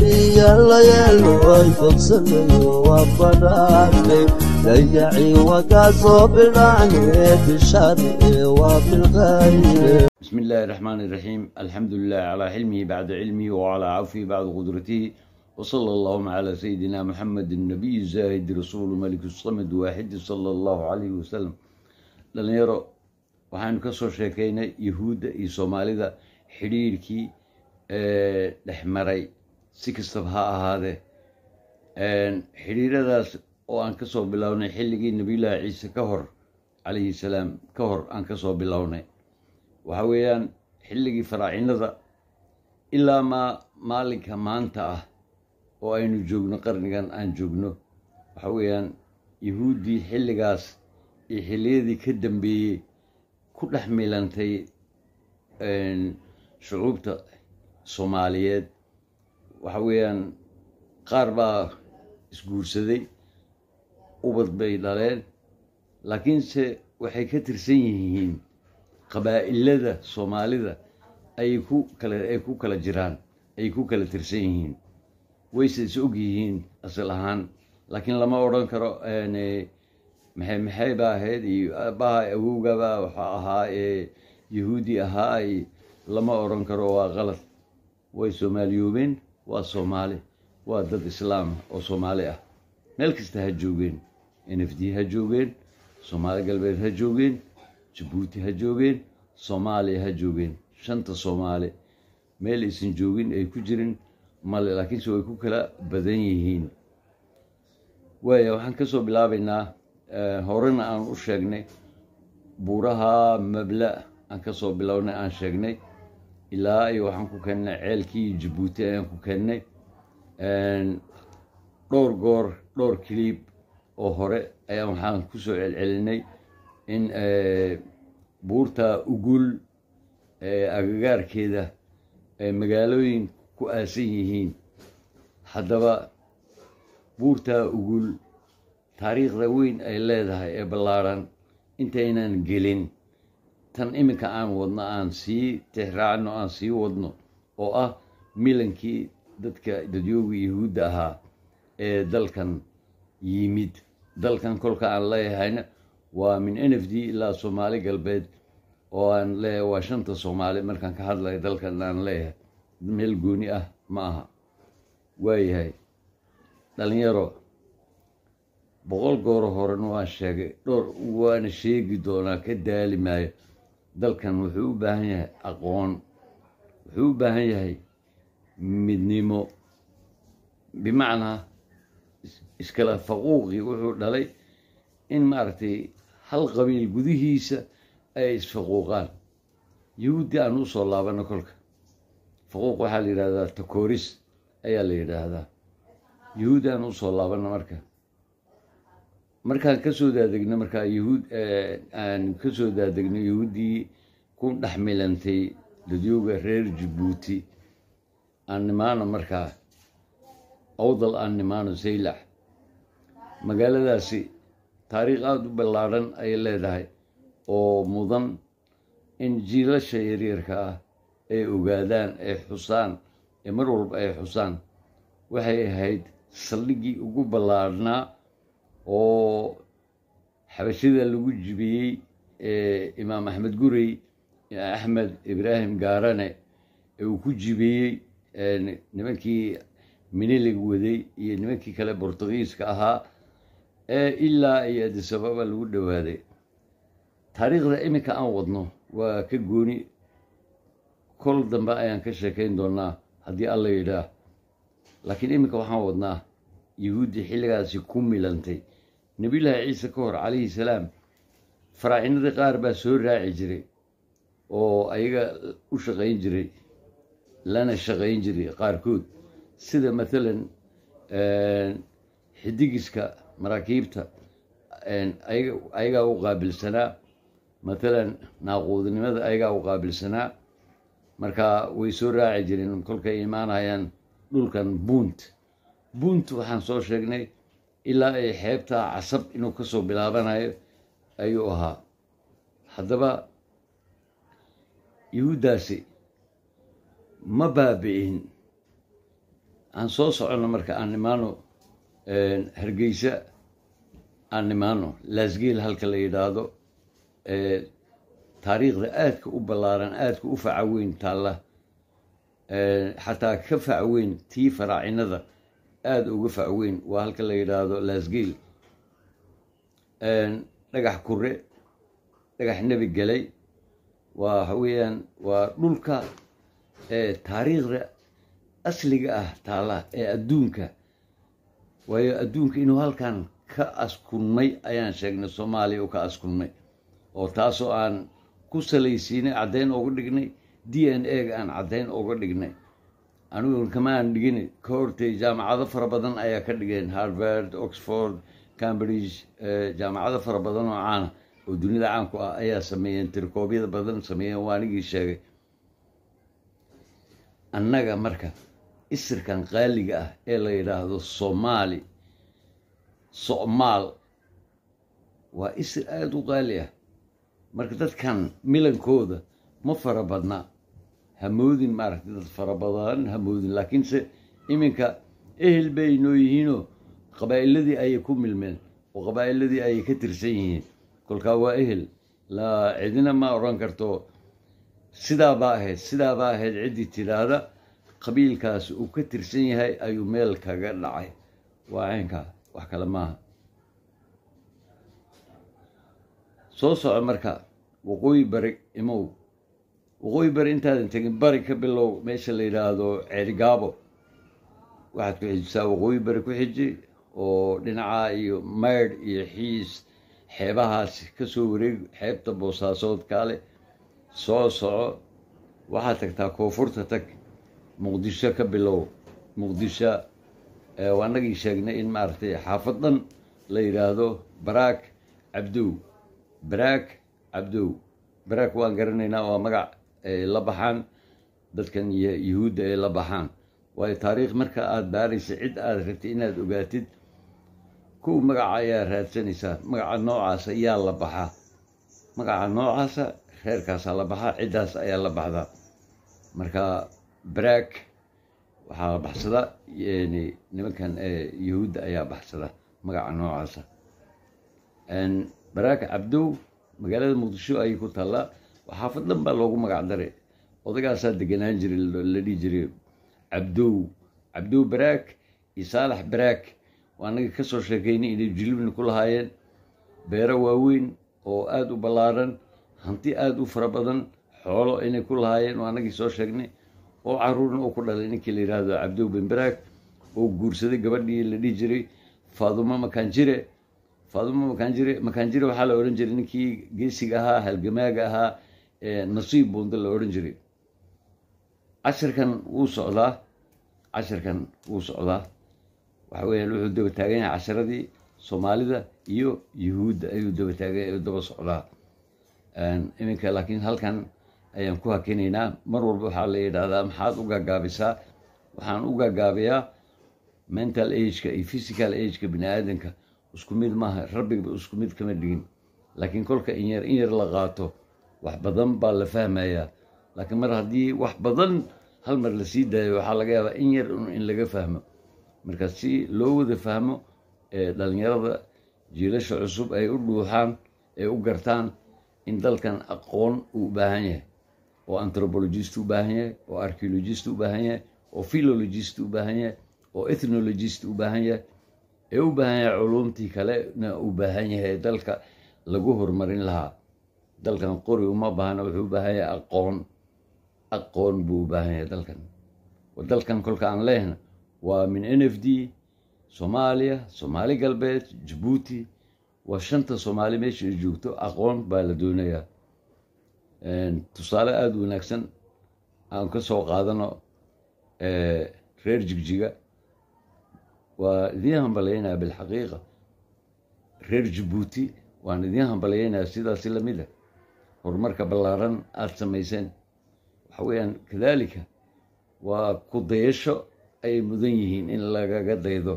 lyay fogsameeyo waa badhaartay dayaci wakaa soo bidhaanee bishaadi ee waa bilqayre bismi illaahi raxmaan iraxiim alxamdu lilahi calaa xilmihi bacda cilmihi wacalaa cafwihi bacda qudratihi wsala allahuma calaa sayidina maxamedi nabiyi zaahidi rasuulu maliki samed waaxidi sala allahu calayhi wasalam dhallinyaro waxaanu ka sheekaynay yahuudda iyo soomaalida xidhiirhkii dhex maray si kastaba ha ahaadee xidhiiradaas oo aan kasoo soo bilownay xilligii nebiyullaahi ciise ka hor calayhi salaam ka hor aan ka soo bilownay waxa weeyaan xilligii faraacinada ilaa maa maalinka maanta ah oo aynu joogno qarnigan aan joogno waxa weeyaan yahuuddii xilligaas iyo xilliyadii ka dambeeyey ku dhex milantay shucuubta soomaaliyeed waxa weeyaan qaar baa isguursaday ubad bay dhaleen laakiinse waxay ka tirsan yihiin qabaa'ilada soomaalida ayay ku kala ay ku kala jiraan ayay ku kala tirsan yihiin wayse is og yihiin asal ahaan laakiin lama odhan karo maxay maxay ba ahayd iyo aabbaha awowgaba waxa ahaa ee yahuudi ahaa lama odhan karo waa qalad way soomaaliyoobeen waa soomaali waa dad islaam oo soomaali ah meel kasta ha joogeen n f d ha joogeen soomaali galbeed ha joogeen jabuuti ha joogeen soomaaliya ha joogeen shanta soomaali meel aysan joogin ay ku jirin male laakiinse way ku kala badan yihiin waaya waxaan kasoo bilaabaynaa eh, horena aan u sheegnay buuraha mabla aan ka soo bilownay aan sheegnay ilaa iyo waxaan ku keennay ceelkii jabuuti ayaan ku keennay dhowr goor dhowr kiliib oo hore ayaa waxaan ku soo celcelinay in eh, buurta ugul ee eh, agagaarkeeda ay eh, magaalooyin ku aasan yihiin haddaba buurta ugul taariikhda weyn ay leedahay ee ballaaran intaynan gelin tan iminka aan wadno aan sii tixraacno aan sii wadno oo ah milankii dadka dadyoogii yuhuudda ahaa ee dalkan yimid dalkan kolka aan leeyahayna waa min n f d ilaa soomaali galbeed oo aan leeyahay waa shanta soomaali markaan ka hadlayo dalkan aan leeyahay meel gooni ah ma aha waayahay dhalinyaro boqol gooro horen waan sheegay dhowr waana sheegi doonaa ka daali maayo dalkan wuxuu u baahan yahay aqoon wuxuu u baahan yahay midnimo bimacnaa iskala faquuqii wuxuu dhalay in maaragtay hal qabiil gudihiisa ay isfaquuqaan yahuuddii aan u soo laabanno kolka faquuq waxaa la yidhahdaa takooris ayaa la yidhaahdaa yahuuddi aan usoo laabano laabanno marka markaan kasoo daadegno markaa yahuud eh, aan kasoo daadegno yahuuddii ku dhex milantay dadyooga reer jabuuti aan nimaano markaa awdal aan nimaano saylax magaaladaasi taariikh aada u ballaadhan ayay leedahay oo mudan in jiilasha yaryarka ah ay ogaadaan ay xusaan ee mar walba ay xusaan waxay ahayd saldhiggii ugu ballaadhnaa oo xabashida lagu jibiyey imaam axmed gurey axmed ibraahim gaarane ee uu ku jibiyey nimankii minilig waday iyo nimankii kale bortugiiska ahaa ee ilaa iyo adisababa lagu dhowaaday taariikhda iminka aan wadno waa ka gooni kol dambe ayaan ka sheekayn doonnaa haddii alla yidhaah laakiin iminka waxaan wadnaa yuhuuddii xilligaasi ku milantay nebiyullaahi ciise ka hor calayhi salaam faraacinadii qaar baa soo raaci jiray oo ayaga u shaqayn jiray lana shaqayn jiray qaarkood sida maalan xidigiska maraakiibta ayagaa u qaabilsanaa maalan naaquudnimada ayagaa u qaabilsanaa markaa way soo raaci jireen kolkay imaanayaan dhulkan buunt bunt waxaan soo sheegnay ilaa ay xeebtaa casab inuu ka soo bilaabanayo ayuu ahaa haddaba yuhuuddaasi ma baabi'in aan soo soconno marka aan nimaano hargeysa aan nimaano laasgeel halka la yidhaahdo taariikhda aadka u ballaaran aadka u facaweyn taalla xataa ka faca tii faraacinada aada uga faweyn waa halka la yidhaahdo laasgiil dhagax kure dhagax nebi galay waa waxa weeyaan waa dhulka taariikhda asliga ah taala ee adduunka waayo adduunka inuu halkan ka askunmay ayaan sheegnay soomaaliya uu ka askunmay oo taasoo aan ku salaysiinay caddeyn uga dhignay d n a ga aan caddeyn uga dhignay aniguun kamaan dhigin ka hortay jaamacado fara badan ayaa ka dhigeen harvard oxford cambridge eh, jaamacado fara badan oo caana ah. oo duniyada caanku ah ayaa sameeyeen tirkoobyada badan sameeyeen waa anigii sheegay annaga marka isirkan qaaliga ah ee la yidhaahdo soomaali somaal waa isir aada u qaali ah marka dadkan milankooda ma fara badna hamoodin maaragtay dad fara badan hamoodin laakiinse iminka ehel bay noo yihiinoo qabaa'iladii ayay ku milmeen oo qabaa'iladii ayay ka tirsan yihiin kolkaa waa ehel laa cidina ma odhan karto sidaabaa ahayd sidaabaa ahayd ciddii tidhaahda qabiilkaas uu ka tirsan yahay ayuu meel kaga dhacay waa caynkaa wax kale maaha soo soco marka waqooyi bari imow waqooyi beri intaadan tegin bari ka bilow meesha la yidhaahdo ceerigaabo waxaad ku xijisaa waqooyi bari ku xiji oo dhinacaa iyo maydh iyo xiis xeebahaas ka soo wareeg xeebta boosaasood kaale soo soco waxaad tagtaa koonfurta tag muqdisho ka bilow muqdisho annagii sheegnay in maaragtay xaafad dhan la yidhaahdo baraak cabdow baraak cabdow baraak waan garanaynaa waa magac ay la baxaan dadkan yuhuudda ay la baxaan waayo taariikh marka aada baaraysa cid aada rabti inaad ogaatid kuw magaca ayaa raadsanaysaa magaca noocaas ayaa la baxaa magaca noocaasa reerkaasaa la baxaa ciddaas ayaa la baxdaa marka braak waxaa la baxsada nimankan yuhuudda ayaa baxsada magaca noocaasa baraak cabdow magaalada muqdisho ayay ku taallaa xaafad dhan baa loogu magac daray odagaasaa deganaan jiray la dhihi jiray cabdow cabdow baraak iyo saalax baraak waa anaga ka soo sheekaynay inay jilibni ku lahaayeen beero waaweyn oo aada u ballaaran hanti aada u fara badan xoolo inay ku lahaayeen oo anagii soo sheegnay oo caruurna oo ku dhalay ninkii la yidhaahdo cabdow bin baraak oo guursaday gabadhii la dhihi jiray faadumo makaanjire faadumo makaanjire makaanjire waxaa la odhan jiray ninkii geesiga ahaa halgamaaga ahaa nasiib buunda la odhan jiray casharkan wuu socdaa casharkan wuu socdaa waxa weeyaan wuxuu daba taagan yahay casharadii soomaalida iyo yuhuudda ayuu daba taagan daba socdaa iminka laakiin halkan ayaan ku hakinaynaa mar walba waxaa la yidhaahdaa maxaad u gaagaabisaa waxaan u gaagaabiyaa mental ageka iyo physical ageka bini aadanka isku mid maaha rabbiga isku mid kama dhigin laakiin kolka in yar in yar la qaato wax badan baa la fahmayaa laakiin mar haddii wax badan hal mar la sii daayo waxaa laga yaabaa in yar in laga fahmo marka si loo wada fahmo ee dhalinyarada jiilasha cusub ay u dhuuxaan ay u gartaan in dalkan aqoon uu u baahan yahay oo antropologist u baahan yahay oo archaeologist u baahan yahay oo philologist u baahan yahay oo ethnologist u baahan yahay ee u baahan yahay culumtii kalena u baahan yahay dalka lagu horumarin lahaa dalkan qori uma baahna wuxuu u baahan yahay aqoon aqoon buu u baahan yahay dalkan dalkan kolka aan leehna waa min n f d soomaaliya soomaali galbeed jabuuti waa shanta soomaali meesha ay joogto aqoon baa la doonayaa tusaale aada wanaagsan aan ka soo qaadano reer jigjiga waa idiin hambalaynaya bilxaqiiqa reer jabuuti waan idiin hambalaynaya sidaasi lamid ah horumarka ballaaran aada samayseen waxa weeyaan kadaalika waa ku-dayasho ayay mudan yihiin in lagaga daydo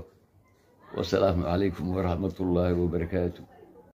wasalaamu calaykum waraxmatullaahi wabarakaatu